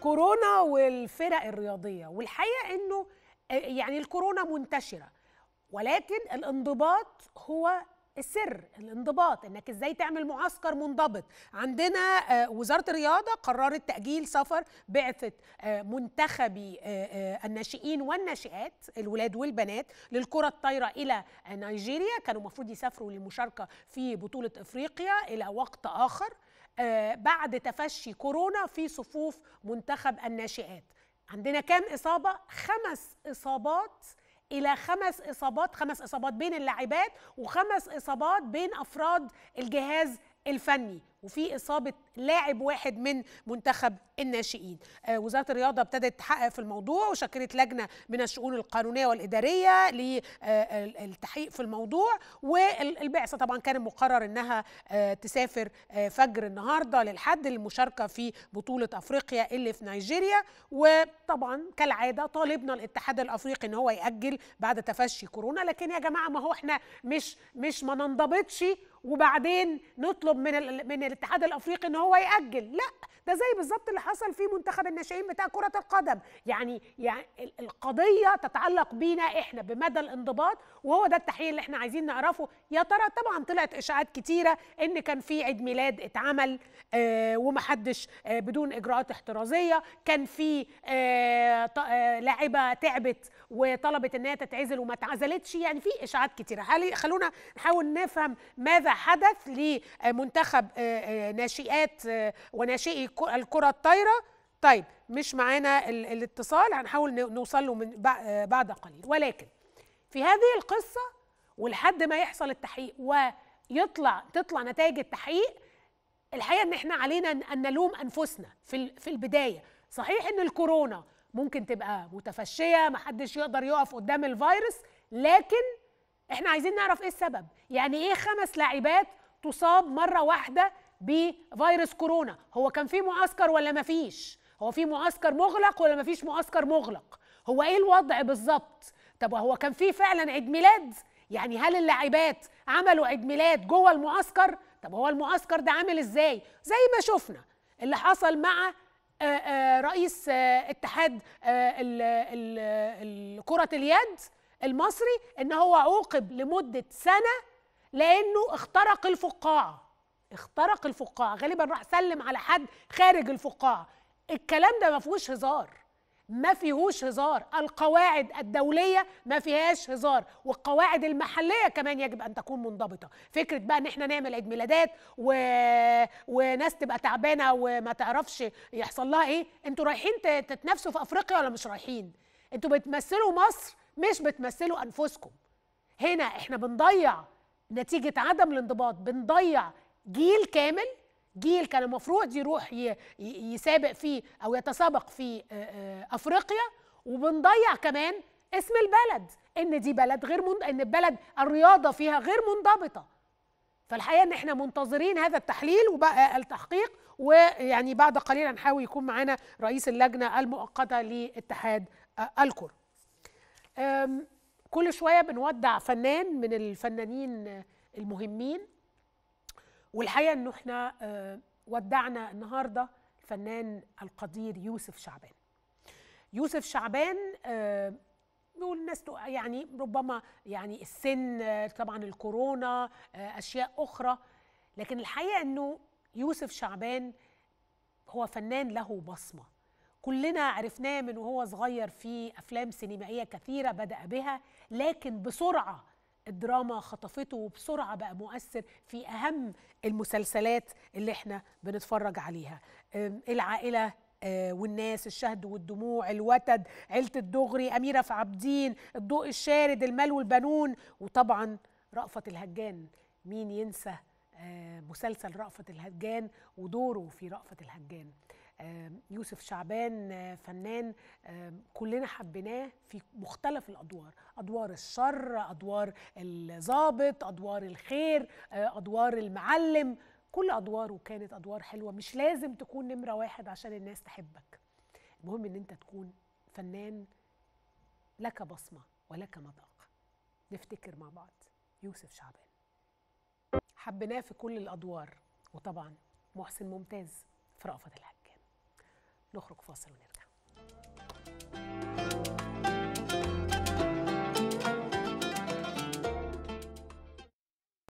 الكورونا والفرق الرياضيه والحقيقه انه آه، يعني الكورونا منتشره ولكن الانضباط هو السر الانضباط انك ازاي تعمل معسكر منضبط عندنا آه، وزاره الرياضه قررت تاجيل سفر بعثه آه، منتخبي الناشئين والناشئات الولاد والبنات للكره الطايره الى نيجيريا كانوا المفروض يسافروا للمشاركه في بطوله افريقيا الى وقت اخر آه، بعد تفشي كورونا في صفوف منتخب الناشئات عندنا كام اصابه خمس اصابات الى خمس اصابات خمس اصابات بين اللاعبات وخمس اصابات بين افراد الجهاز الفني وفي اصابه لاعب واحد من منتخب الناشئين آه، وزاره الرياضه ابتدت تحقق في الموضوع وشكلت لجنه من الشؤون القانونيه والاداريه للتحقيق آه، في الموضوع والبعثه طبعا كان مقرر انها آه، تسافر فجر النهارده للحد للمشاركه في بطوله افريقيا اللي في نيجيريا وطبعا كالعاده طالبنا الاتحاد الافريقي ان هو ياجل بعد تفشي كورونا لكن يا جماعه ما هو احنا مش مش ما ننضبطش وبعدين نطلب من من الاتحاد الافريقي ان هو ياجل لا ده زي بالظبط اللي حصل في منتخب الناشئين بتاع كره القدم يعني يعني القضيه تتعلق بينا احنا بمدى الانضباط وهو ده التحليل اللي احنا عايزين نعرفه يا ترى طبعا طلعت اشاعات كتيره ان كان في عيد ميلاد اتعمل آه، ومحدش آه، بدون اجراءات احترازيه كان في آه، لاعبه تعبت وطلبت ان هي تتعزل وما اتعزلتش يعني في اشاعات كتيره خلونا نحاول نفهم ماذا حدث لمنتخب آه، آه، ناشئات آه، وناشئي الكره الطايره طيب مش معانا الاتصال هنحاول نوصل له من بعد قليل ولكن في هذه القصه ولحد ما يحصل التحقيق ويطلع تطلع نتائج التحقيق الحقيقه ان احنا علينا ان نلوم انفسنا في في البدايه صحيح ان الكورونا ممكن تبقى متفشيه محدش يقدر يقف قدام الفيروس لكن احنا عايزين نعرف ايه السبب يعني ايه خمس لاعبات تصاب مره واحده بفيروس كورونا هو كان في معسكر ولا مفيش هو في معسكر مغلق ولا مفيش معسكر مغلق هو ايه الوضع بالظبط طب هو كان في فعلا عيد ميلاد يعني هل اللاعبات عملوا عيد ميلاد جوه المعسكر طب هو المعسكر ده عامل ازاي زي ما شفنا اللي حصل مع آه، آه، رئيس آه، اتحاد كره اليد المصري ان هو عوقب لمده سنه لانه اخترق الفقاعه اخترق الفقاعه غالبا راح سلم على حد خارج الفقاعه الكلام ده ما فيهوش هزار ما فيهوش هزار القواعد الدولية ما فيهاش هزار والقواعد المحلية كمان يجب أن تكون منضبطة فكرة بقى أن احنا نعمل عيد ميلادات و... وناس تبقى تعبانة وما تعرفش يحصل لها إيه أنتوا رايحين تتنافسوا في أفريقيا ولا مش رايحين أنتوا بتمثلوا مصر مش بتمثلوا انفسكم هنا احنا بنضيع نتيجه عدم الانضباط بنضيع جيل كامل جيل كان المفروض يروح يسابق فيه او يتسابق في افريقيا وبنضيع كمان اسم البلد ان دي بلد غير من... ان البلد الرياضه فيها غير منضبطه فالحقيقه ان احنا منتظرين هذا التحليل وبقى التحقيق ويعني بعد قليل هنحاول يكون معانا رئيس اللجنه المؤقته لاتحاد الكره كل شويه بنودع فنان من الفنانين المهمين والحقيقه انه احنا أه، ودعنا النهارده الفنان القدير يوسف شعبان يوسف شعبان أه، بيقول الناس يعني ربما يعني السن طبعا الكورونا أه، اشياء اخرى لكن الحقيقه انه يوسف شعبان هو فنان له بصمه كلنا عرفناه من وهو صغير في افلام سينمائيه كثيره بدا بها لكن بسرعه الدراما خطفته وبسرعه بقى مؤثر في اهم المسلسلات اللي احنا بنتفرج عليها العائله آه، والناس الشهد والدموع الوتد عيله الدغري اميره في عابدين الضوء الشارد المال والبنون وطبعا رأفت الهجان مين ينسى آه، مسلسل رأفت الهجان ودوره في رأفت الهجان يوسف شعبان آه، فنان كلنا حبيناه في مختلف الادوار ادوار الشر ادوار الظابط ادوار الخير آه، ادوار المعلم كل ادواره كانت ادوار حلوه مش لازم تكون نمره واحد عشان الناس تحبك المهم ان انت تكون فنان لك بصمه ولك مذاق نفتكر مع بعض يوسف شعبان حبيناه في كل الادوار وطبعا محسن ممتاز في رأفت الهجة نخرج فاصل ونرجع